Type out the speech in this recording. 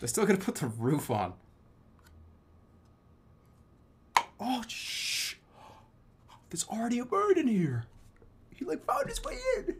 They're still gonna put the roof on. Oh, shh. There's already a bird in here. He like found his way in.